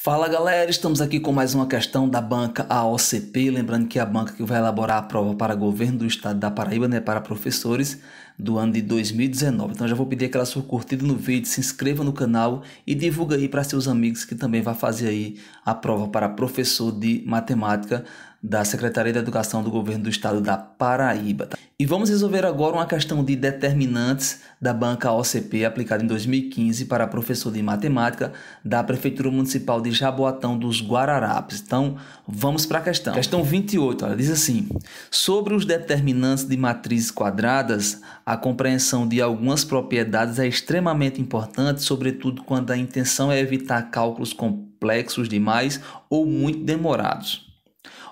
Fala galera, estamos aqui com mais uma questão da banca AOCP, lembrando que é a banca que vai elaborar a prova para governo do estado da Paraíba, né, para professores do ano de 2019. Então já vou pedir aquela sua curtida no vídeo, se inscreva no canal e divulga aí para seus amigos que também vai fazer aí a prova para professor de matemática da Secretaria de Educação do Governo do Estado da Paraíba. Tá? E vamos resolver agora uma questão de determinantes da banca OCP aplicada em 2015 para professor de matemática da Prefeitura Municipal de Jaboatão dos Guararapes. Então, vamos para a questão. Questão 28, ela diz assim: Sobre os determinantes de matrizes quadradas, a compreensão de algumas propriedades é extremamente importante, sobretudo quando a intenção é evitar cálculos complexos demais ou muito demorados.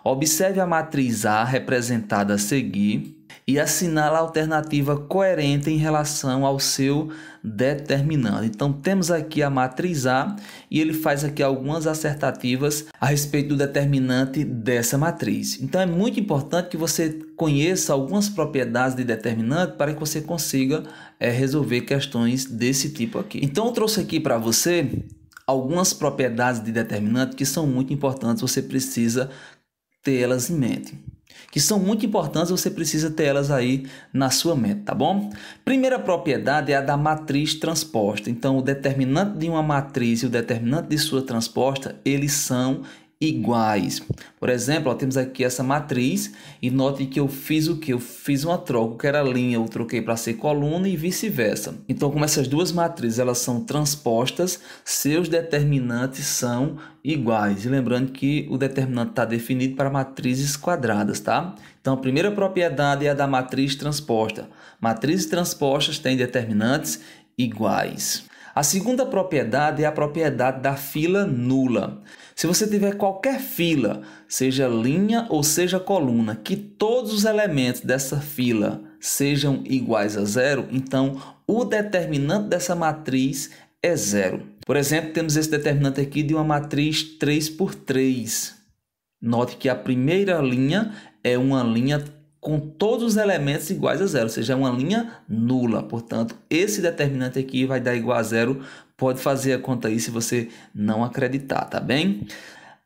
Observe a matriz A representada a seguir e assinale a alternativa coerente em relação ao seu determinante. Então temos aqui a matriz A e ele faz aqui algumas acertativas a respeito do determinante dessa matriz. Então é muito importante que você conheça algumas propriedades de determinante para que você consiga é, resolver questões desse tipo aqui. Então eu trouxe aqui para você algumas propriedades de determinante que são muito importantes, você precisa ter elas em mente, que são muito importantes, você precisa ter elas aí na sua mente, tá bom? Primeira propriedade é a da matriz transposta. Então, o determinante de uma matriz e o determinante de sua transposta, eles são iguais. Por exemplo, ó, temos aqui essa matriz e note que eu fiz o que? Eu fiz uma troca, que era linha, eu troquei para ser coluna e vice-versa. Então, como essas duas matrizes elas são transpostas, seus determinantes são iguais. E lembrando que o determinante está definido para matrizes quadradas, tá? Então, a primeira propriedade é a da matriz transposta. Matrizes transpostas têm determinantes iguais. A segunda propriedade é a propriedade da fila nula. Se você tiver qualquer fila, seja linha ou seja coluna, que todos os elementos dessa fila sejam iguais a zero, então o determinante dessa matriz é zero. Por exemplo, temos esse determinante aqui de uma matriz 3 por 3. Note que a primeira linha é uma linha com todos os elementos iguais a zero, ou seja, é uma linha nula. Portanto, esse determinante aqui vai dar igual a zero. Pode fazer a conta aí se você não acreditar, tá bem?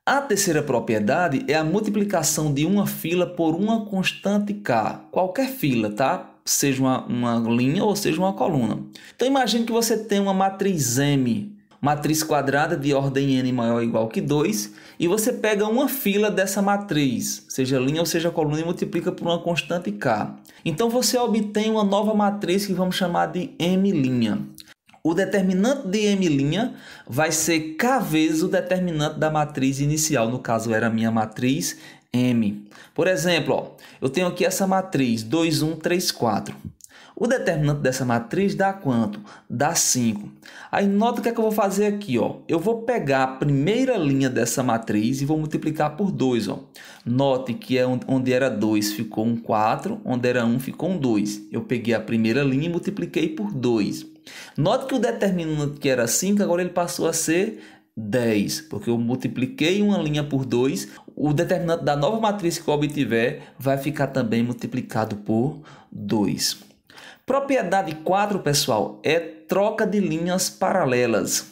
A terceira propriedade é a multiplicação de uma fila por uma constante K. Qualquer fila, tá? Seja uma, uma linha ou seja uma coluna. Então imagine que você tem uma matriz M matriz quadrada de ordem n maior ou igual que 2, e você pega uma fila dessa matriz, seja linha ou seja coluna, e multiplica por uma constante k. Então você obtém uma nova matriz que vamos chamar de m'. O determinante de m' vai ser k vezes o determinante da matriz inicial, no caso era a minha matriz m. Por exemplo, ó, eu tenho aqui essa matriz 2, 1, 3, 4. O determinante dessa matriz dá quanto? Dá 5. Aí nota o que é que eu vou fazer aqui, ó. Eu vou pegar a primeira linha dessa matriz e vou multiplicar por 2, Note que é onde era 2 ficou um 4, onde era 1 um, ficou um 2. Eu peguei a primeira linha e multipliquei por 2. Note que o determinante que era 5, agora ele passou a ser 10, porque eu multipliquei uma linha por 2, o determinante da nova matriz que eu obtiver vai ficar também multiplicado por 2. Propriedade 4, pessoal, é troca de linhas paralelas.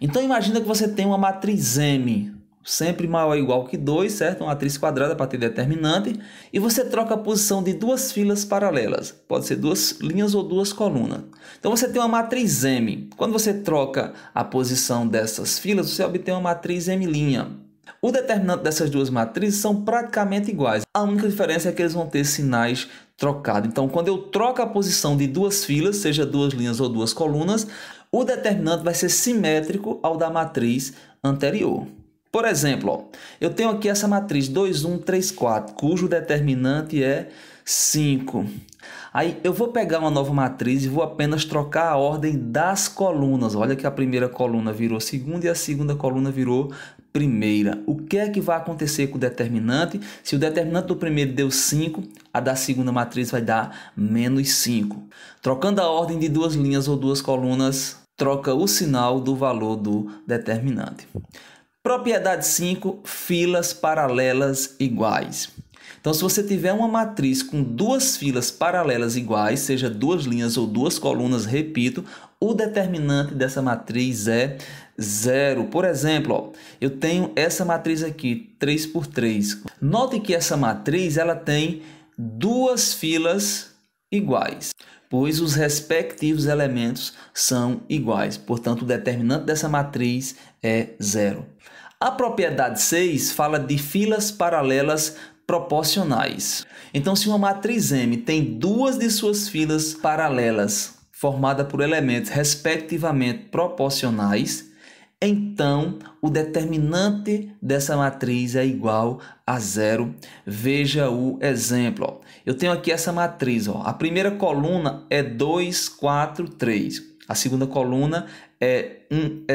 Então imagina que você tem uma matriz M, sempre maior ou igual que 2, certo? Uma matriz quadrada para ter determinante, e você troca a posição de duas filas paralelas. Pode ser duas linhas ou duas colunas. Então você tem uma matriz M. Quando você troca a posição dessas filas, você obtém uma matriz M'. O determinante dessas duas matrizes são praticamente iguais. A única diferença é que eles vão ter sinais trocado. Então, quando eu troco a posição de duas filas, seja duas linhas ou duas colunas, o determinante vai ser simétrico ao da matriz anterior. Por exemplo, ó, eu tenho aqui essa matriz 2, 1, 3, 4, cujo determinante é 5. Aí eu vou pegar uma nova matriz e vou apenas trocar a ordem das colunas. Olha que a primeira coluna virou segunda e a segunda coluna virou primeira. O que é que vai acontecer com o determinante? Se o determinante do primeiro deu 5, a da segunda matriz vai dar menos 5. Trocando a ordem de duas linhas ou duas colunas, troca o sinal do valor do determinante. Propriedade 5, filas paralelas iguais. Então, se você tiver uma matriz com duas filas paralelas iguais, seja duas linhas ou duas colunas, repito, o determinante dessa matriz é zero. Por exemplo, ó, eu tenho essa matriz aqui, 3 por 3. Note que essa matriz ela tem duas filas iguais, pois os respectivos elementos são iguais. Portanto, o determinante dessa matriz é zero. A propriedade 6 fala de filas paralelas proporcionais. Então, se uma matriz M tem duas de suas filas paralelas formada por elementos respectivamente proporcionais, então o determinante dessa matriz é igual a zero. Veja o exemplo. Eu tenho aqui essa matriz. A primeira coluna é 2, 4, 3. A segunda coluna é,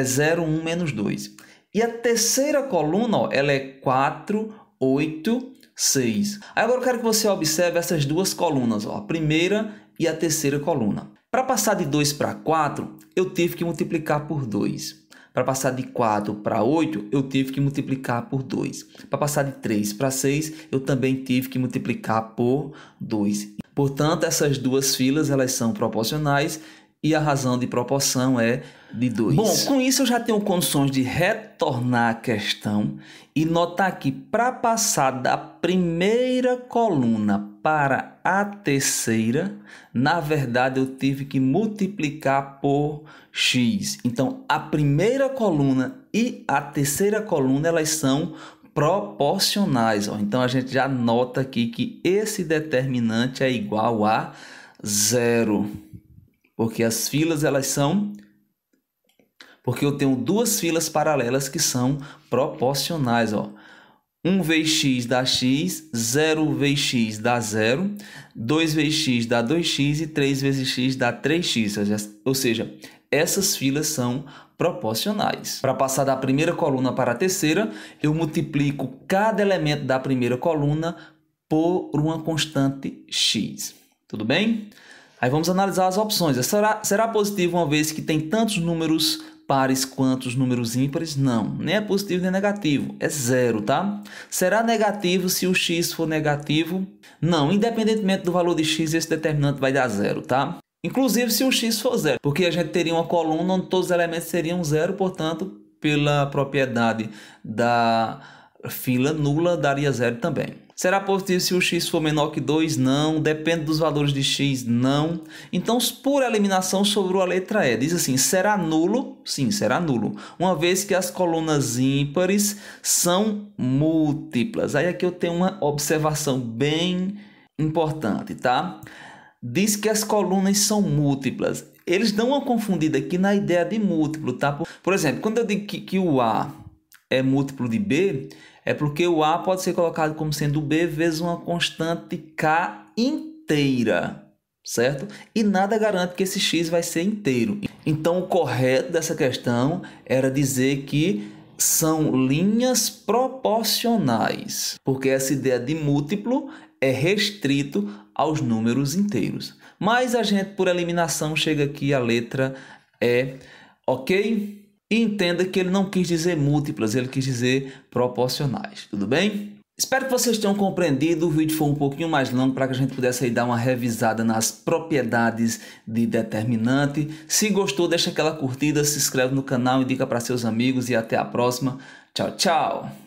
0, 1, é menos 2. E a terceira coluna ela é 4, 8, 6. Agora eu quero que você observe essas duas colunas. A primeira e a terceira coluna. Para passar de 2 para 4, eu tive que multiplicar por 2. Para passar de 4 para 8, eu tive que multiplicar por 2. Para passar de 3 para 6, eu também tive que multiplicar por 2. Portanto, essas duas filas elas são proporcionais e a razão de proporção é de 2. Bom, com isso eu já tenho condições de retornar a questão e notar que para passar da primeira coluna para a terceira, na verdade eu tive que multiplicar por x. Então, a primeira coluna e a terceira coluna, elas são proporcionais. Ó. Então, a gente já nota aqui que esse determinante é igual a zero. Porque as filas elas são porque eu tenho duas filas paralelas que são proporcionais, ó. 1 x dá x, 0 vezes x dá 0, 2 vezes x dá 2x e 3 vezes x dá 3x, ou seja, essas filas são proporcionais. Para passar da primeira coluna para a terceira, eu multiplico cada elemento da primeira coluna por uma constante x. Tudo bem? Aí vamos analisar as opções. Será, será positivo uma vez que tem tantos números pares quanto os números ímpares? Não, nem é positivo nem é negativo, é zero, tá? Será negativo se o x for negativo? Não, independentemente do valor de x, esse determinante vai dar zero, tá? Inclusive se o x for zero, porque a gente teria uma coluna onde todos os elementos seriam zero, portanto, pela propriedade da fila nula, daria zero também. Será positivo se o x for menor que 2? Não. Depende dos valores de x? Não. Então, por eliminação, sobrou a letra E. Diz assim, será nulo? Sim, será nulo. Uma vez que as colunas ímpares são múltiplas. Aí aqui eu tenho uma observação bem importante, tá? Diz que as colunas são múltiplas. Eles dão uma confundida aqui na ideia de múltiplo, tá? Por exemplo, quando eu digo que, que o A é múltiplo de B é porque o A pode ser colocado como sendo B vezes uma constante K inteira, certo? E nada garante que esse X vai ser inteiro. Então, o correto dessa questão era dizer que são linhas proporcionais, porque essa ideia de múltiplo é restrito aos números inteiros. Mas a gente, por eliminação, chega aqui a letra E, é ok? E entenda que ele não quis dizer múltiplas, ele quis dizer proporcionais, tudo bem? Espero que vocês tenham compreendido. O vídeo foi um pouquinho mais longo para que a gente pudesse aí dar uma revisada nas propriedades de determinante. Se gostou, deixa aquela curtida, se inscreve no canal, indica para seus amigos e até a próxima. Tchau, tchau!